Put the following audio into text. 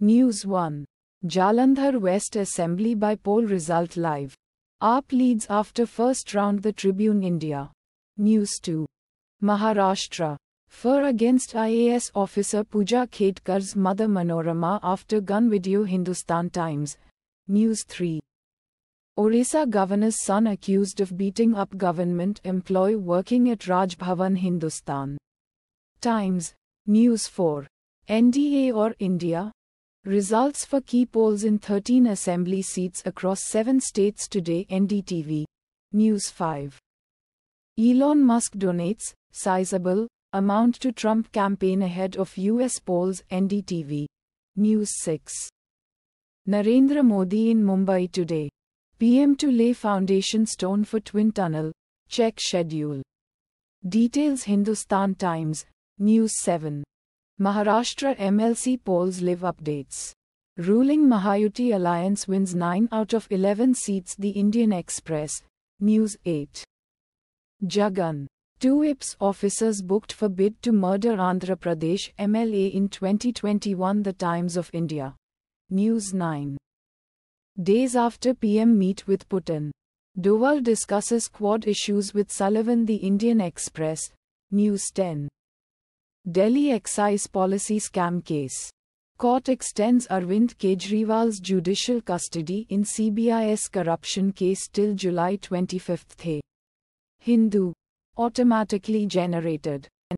News 1. Jalandhar West Assembly by poll result live. AAP leads after first round the Tribune India. News 2. Maharashtra. Fur against IAS officer Pooja Katekar's mother Manorama after gun video Hindustan Times. News 3. Orissa governor's son accused of beating up government employee working at Raj Bhavan Hindustan. Times. News 4. NDA or India, Results for key polls in 13 assembly seats across 7 states today NDTV. News 5. Elon Musk donates sizable amount to Trump campaign ahead of US polls NDTV. News 6. Narendra Modi in Mumbai today. PM to lay foundation stone for twin tunnel. Check schedule. Details Hindustan Times, News 7. Maharashtra MLC polls live updates. Ruling Mahayuti Alliance wins 9 out of 11 seats The Indian Express, News 8. Jagan. Two IPS officers booked for bid to murder Andhra Pradesh MLA in 2021 The Times of India. News 9. Days after PM meet with Putin. Doval discusses quad issues with Sullivan The Indian Express. News 10. Delhi excise policy scam case. Court extends Arvind Kejriwal's judicial custody in CBI's corruption case till July 25. Hindu. Automatically generated.